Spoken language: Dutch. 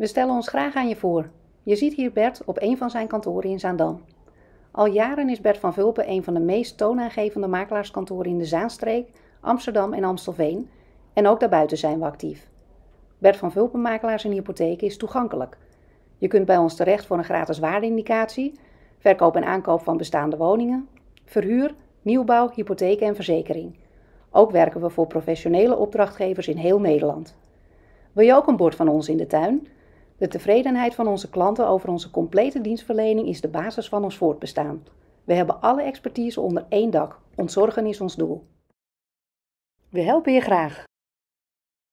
We stellen ons graag aan je voor. Je ziet hier Bert op een van zijn kantoren in Zaandam. Al jaren is Bert van Vulpen een van de meest toonaangevende makelaarskantoren in de Zaanstreek, Amsterdam en Amstelveen. En ook daarbuiten zijn we actief. Bert van Vulpen Makelaars en Hypotheken is toegankelijk. Je kunt bij ons terecht voor een gratis waardeindicatie, verkoop en aankoop van bestaande woningen, verhuur, nieuwbouw, hypotheken en verzekering. Ook werken we voor professionele opdrachtgevers in heel Nederland. Wil je ook een bord van ons in de tuin? De tevredenheid van onze klanten over onze complete dienstverlening is de basis van ons voortbestaan. We hebben alle expertise onder één dak. Ontzorgen is ons doel. We helpen je graag.